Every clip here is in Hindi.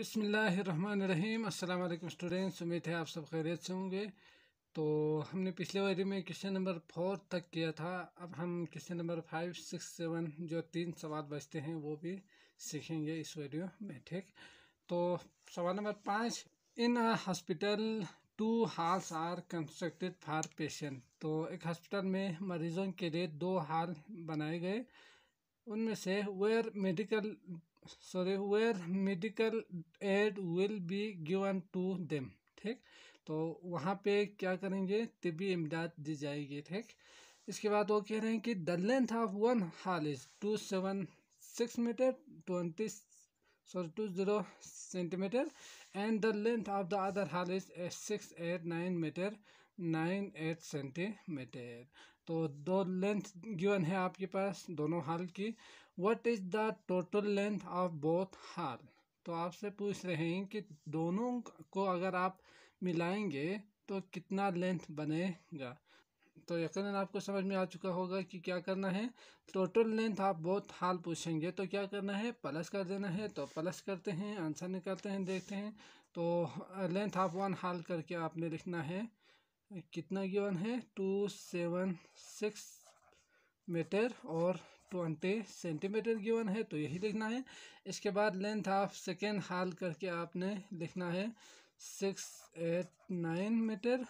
बिसमीम अल्लाम स्टूडेंट्स उम्मीद है आप सब खैरियत से होंगे तो हमने पिछले वारी में क्वेश्चन नंबर फोर तक किया था अब हम question number five six seven जो तीन सवाल बचते हैं वो भी सीखेंगे इस वीडियो में ठीक तो सवाल नंबर पाँच in hospital two halls are constructed for patient तो एक हॉस्पिटल में मरीजों के लिए दो हॉल बनाए गए उनमें से where medical sorry where medical aid will be given to them ठीक तो वहाँ पे क्या करेंगे तिबी इमदाद दी जाएगी ठीक इसके बाद वो कह रहे हैं कि the length of one hall is two seven six metre twenty sorry two zero centimetre and the length of the other hall is six eight nine metre nine eight centimetre तो दो लेंथ गिवन है आपके पास दोनों हाल की what is the total length of both hall तो आपसे पूछ रहे हैं कि दोनों को अगर आप मिलाएंगे तो कितना लेंथ बनेगा तो यकीन आपको समझ में आ चुका होगा कि क्या करना है टोटल लेंथ आप बहुत हाल पूछेंगे तो क्या करना है प्लस कर देना है तो प्लस करते हैं आंसर निकालते हैं देखते हैं तो लेंथ ऑफ वन हाल करके आपने लिखना है कितना गिवन है टू सेवन सिक्स मीटर और ट्वेंटी सेंटीमीटर गिवन है तो यही लिखना है इसके बाद लेंथ ऑफ सेकेंड हाल करके आपने लिखना है six eight nine metre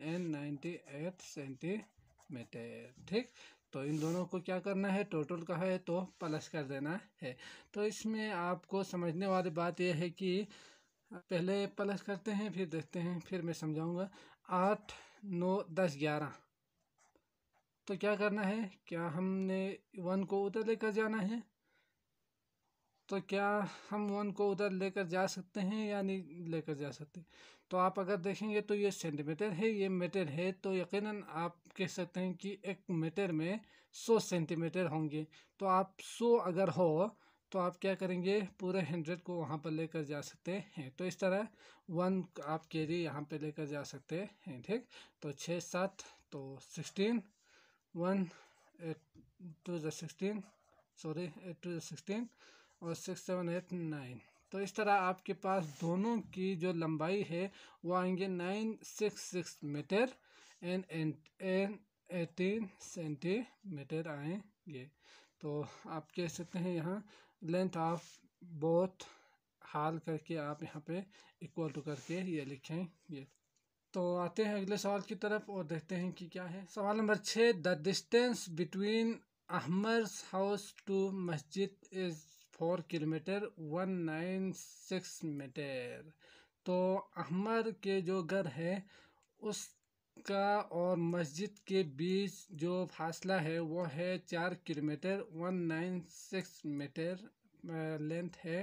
and ninety eight centimetre ठीक तो इन दोनों को क्या करना है टोटल का है तो प्लस कर देना है तो इसमें आपको समझने वाली बात यह है कि पहले प्लस करते हैं फिर देखते हैं फिर मैं समझाऊंगा आठ नौ दस ग्यारह तो क्या करना है क्या हमने वन को उधर लेकर जाना है तो क्या हम वन को उधर लेकर जा सकते हैं या नहीं लेकर जा सकते तो आप अगर देखेंगे तो ये सेंटीमीटर है ये मीटर है तो यकीनन आप कह सकते हैं कि एक मीटर में सौ सेंटीमीटर होंगे तो आप सौ अगर हो तो आप क्या करेंगे पूरे हंड्रेड को वहाँ पर लेकर जा सकते हैं तो इस तरह वन आप कैरी यहाँ पे लेकर जा सकते हैं ठीक तो छः सात तो sixteen one eight two sixteen sixteen sorry eight two sixteen और सिक्स सेवन एट नाइन तो इस तरह आपके पास दोनों की जो लंबाई है वो आएंगे nine six six metre and and eighteen centimetre आएंगे तो आप कह सकते हैं यहाँ लेंथ ऑफ बोथ हाल करके आप यहाँ पे इक्वल टू करके ये लिखें ये तो आते हैं अगले सवाल की तरफ और देखते हैं कि क्या है सवाल नंबर छः the distance between Ahmar's house to masjid is four kilometre one nine six metre तो अहमर के जो घर है उस का और मस्जिद के बीच जो फासला है वो है चार kilometre one nine six metre length है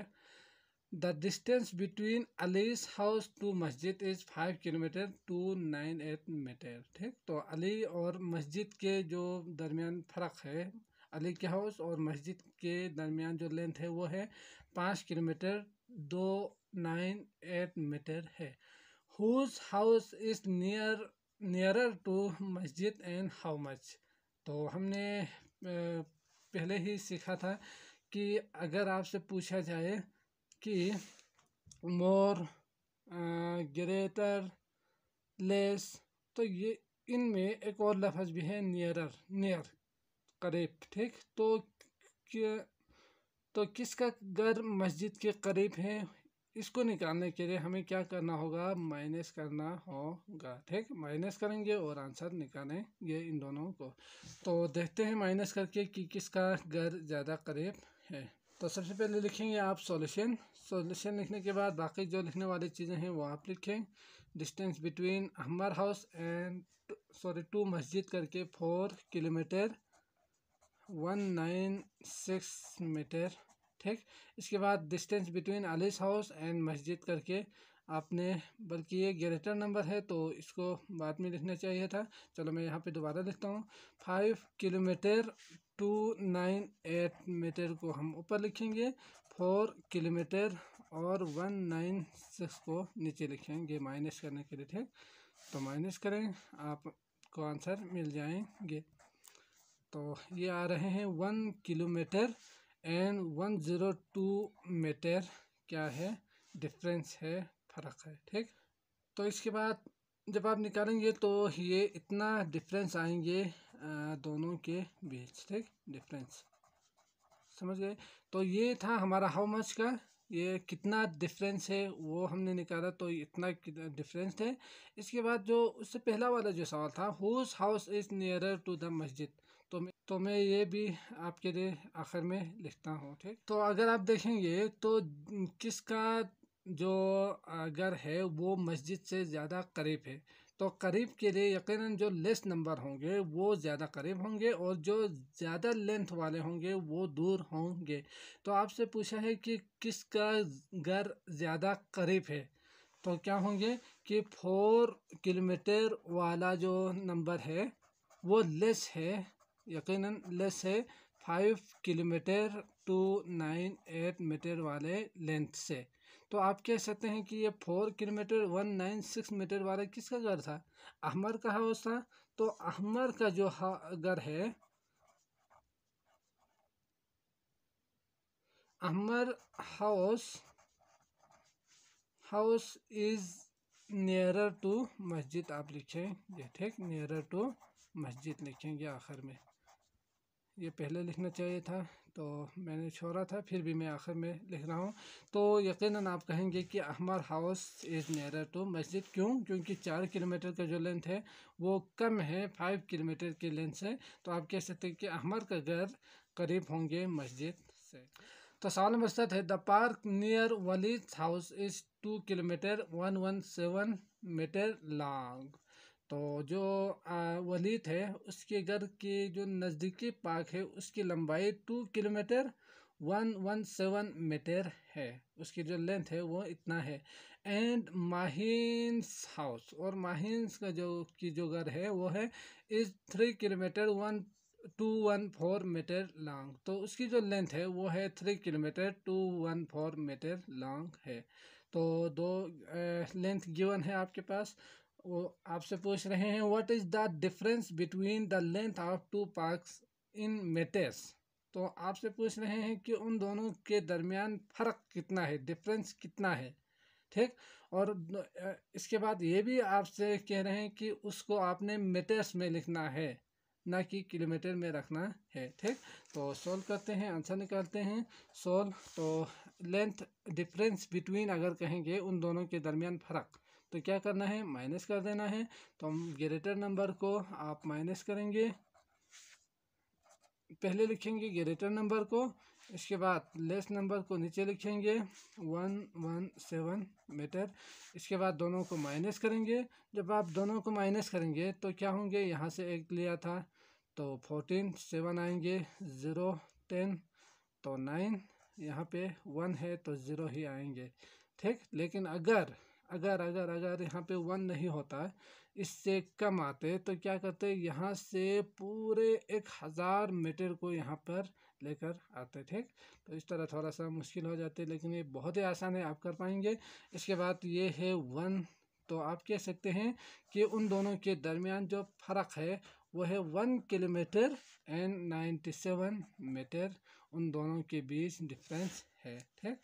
the distance between Ali's house to masjid is five kilometre two nine eight metre ठीक तो अली और मस्जिद के जो दरमियान फ़र्क है अली के हाउस और मस्जिद के दरमियान जो लेंथ है वो है पाँच किलोमीटर दो नाइन एट मीटर है whose house is near nearer to masjid and how much तो हमने पहले ही सीखा था कि अगर आपसे पूछा जाए कि मोर ग्रेटर लेस तो ये इनमें एक और लफज भी है नियरर नियर करीब ठीक तो क्या तो किसका घर मस्जिद के करीब है इसको निकालने के लिए हमें क्या करना होगा माइनस करना होगा ठीक माइनस करेंगे और आंसर निकालेंगे इन दोनों को तो देखते हैं माइनस करके कि किसका घर ज़्यादा करीब है तो सबसे पहले लिखेंगे आप सॉल्यूशन सॉल्यूशन लिखने के बाद बाकी जो लिखने वाली चीज़ें हैं वो आप लिखें distance between Ahmar house and sorry to masjid करके four kilometre one nine six metre ठीक इसके बाद distance between Ali's house and masjid करके आपने बल्कि ये ग्रेटर नंबर है तो इसको बाद में लिखना चाहिए था चलो मैं यहाँ पे दोबारा लिखता हूँ five kilometre two nine eight metre को हम ऊपर लिखेंगे फोर किलोमीटर और वन नाइन सिक्स को नीचे लिखेंगे माइनस करने के लिए ठीक तो माइनस करें आपको आंसर मिल जाएंगे तो ये आ रहे हैं one kilometre and one zero two metre क्या है डिफरेंस है फ़र्क है ठीक तो इसके बाद जब आप निकालेंगे तो ये इतना डिफरेंस आएंगे दोनों के बीच ठीक डिफरेंस समझ गए तो ये था हमारा हाउ मच का ये कितना डिफरेंस है वो हमने निकाला तो इतना डिफरेंस है इसके बाद जो उससे पहला वाला जो सवाल था whose house is nearer to the masjid तो मैं तो मैं ये भी आपके लिए आखिर में लिखता हूँ ठीक तो अगर आप देखेंगे तो किसका जो घर है वो मस्जिद से ज़्यादा करीब है तो करीब के लिए यकीनन जो लेस नंबर होंगे वो ज़्यादा करीब होंगे और जो ज़्यादा लेंथ वाले होंगे वो दूर होंगे तो आपसे पूछा है कि किसका घर ज़्यादा करीब है तो क्या होंगे कि फोर किलोमीटर वाला जो नंबर है वो लेस है यकीन लेस है five kilometre two nine eight metre वाले लेंथ से तो आप कह सकते हैं कि ये four kilometre one nine six metre वाला किसका घर था अहमर का हाउस था तो अहमर का जो घर है Ahmar house house is nearer to masjid आप लिखें ये ठीक नियरर टू मस्जिद लिखेंगे आखिर में ये पहले लिखना चाहिए था तो मैंने छोड़ा था फिर भी मैं आखिर में लिख रहा हूँ तो यकीनन आप कहेंगे कि Ahmar house is near to masjid क्यों क्योंकि चार किलोमीटर का जो लेंथ है वो कम है फाइव किलोमीटर की लेंथ से तो आप कह सकते हैं कि अहमर का घर करीब होंगे मस्जिद से तो सवाल नंबर है the park near Walid's house is two kilometre one one seven metre long तो जो वलीद है उसके घर के जो नज़दीकी पार्क है उसकी लंबाई two kilometre one one seven metre है उसकी जो लेंथ है वो इतना है एंड माहिन्स हाउस और माहिन्स का जो की जो घर है वो है is three kilometre one two one four metre long तो उसकी जो लेंथ है वो है three kilometre two one four metre long है तो दो लेंथ गिवन है आपके पास वो आपसे पूछ रहे हैं what is the difference between the length of two parks in metres तो आपसे पूछ रहे हैं कि उन दोनों के दरमियान फ़र्क कितना है डिफरेंस कितना है ठीक और इसके बाद ये भी आपसे कह रहे हैं कि उसको आपने मेटेस में लिखना है ना कि किलोमीटर में रखना है ठीक तो सोल्व करते हैं आंसर निकालते हैं सोल्व तो लेंथ डिफरेंस बिटवीन अगर कहेंगे उन दोनों के दरमियान फ़र्क तो क्या करना है माइनस कर देना है तो हम ग्रेटर नंबर को आप माइनस करेंगे पहले लिखेंगे ग्रेटर नंबर को इसके बाद लेस नंबर को नीचे लिखेंगे वन वन सेवन मीटर इसके बाद दोनों को माइनस करेंगे जब आप दोनों को माइनस करेंगे तो क्या होंगे यहाँ से एक लिया था तो फोर्टीन सेवन आएंगे ज़ीरो टेन तो नाइन यहाँ पे वन है तो ज़ीरो ही आएंगे ठीक लेकिन अगर अगर अगर अगर यहाँ पे वन नहीं होता इससे कम आते तो क्या करते यहाँ से पूरे एक हज़ार मीटर को यहाँ पर लेकर आते ठीक तो इस तरह थोड़ा सा मुश्किल हो जाते है लेकिन ये बहुत ही आसान है आप कर पाएंगे इसके बाद ये है वन तो आप कह सकते हैं कि उन दोनों के दरमियान जो फ़र्क है वो है one kilometre and ninety seven metre उन दोनों के बीच डिफरेंस है ठीक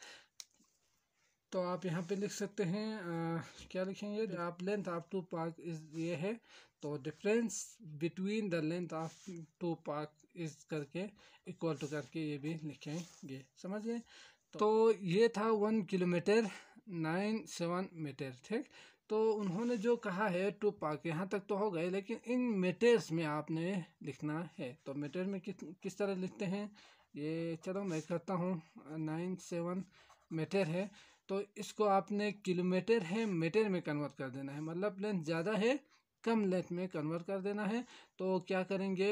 तो आप यहाँ पे लिख सकते हैं आ, क्या लिखेंगे आप length of two park is ये है तो difference between the length of two park is करके इक्वल टू करके ये भी लिखेंगे समझ गए तो, तो ये था one kilometre nine seven metre ठीक तो उन्होंने जो कहा है टू पार्क यहाँ तक तो हो गए लेकिन इन मीटर्स में आपने लिखना है तो मीटर में किस किस तरह लिखते हैं ये चलो मैं करता हूँ नाइन सेवन मीटर है तो इसको आपने किलोमीटर है मीटर में कन्वर्ट कर देना है मतलब लेंथ ज़्यादा है कम लेंथ में कन्वर्ट कर देना है तो क्या करेंगे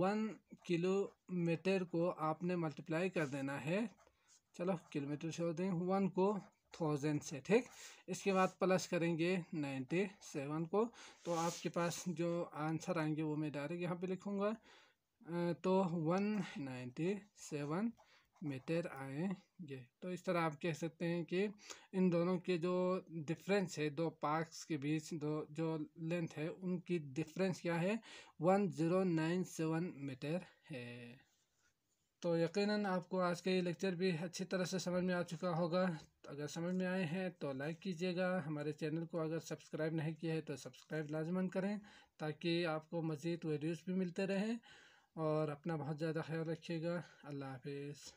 वन किलोमीटर को आपने मल्टीप्लाई कर देना है चलो किलोमीटर छोड़ दें वन को थाउजेंड से ठीक इसके बाद प्लस करेंगे नाइन्टी सेवन को तो आपके पास जो आंसर आएंगे वो मैं डायरेक्ट यहाँ पे लिखूँगा तो वन नाइन्टी सेवन मेटर ये तो इस तरह आप कह सकते हैं कि इन दोनों के जो डिफरेंस है दो पार्क्स के बीच दो जो लेंथ है उनकी डिफरेंस क्या है one zero nine seven metre है तो यकीनन आपको आज का ये लेक्चर भी अच्छी तरह से समझ में आ चुका होगा तो अगर समझ में आए हैं तो लाइक कीजिएगा हमारे चैनल को अगर सब्सक्राइब नहीं किया है तो सब्सक्राइब लाजमन करें ताकि आपको मज़ीद वीडियोज़ भी मिलते रहें और अपना बहुत ज़्यादा ख्याल रखिएगा अल्लाह हाफिज़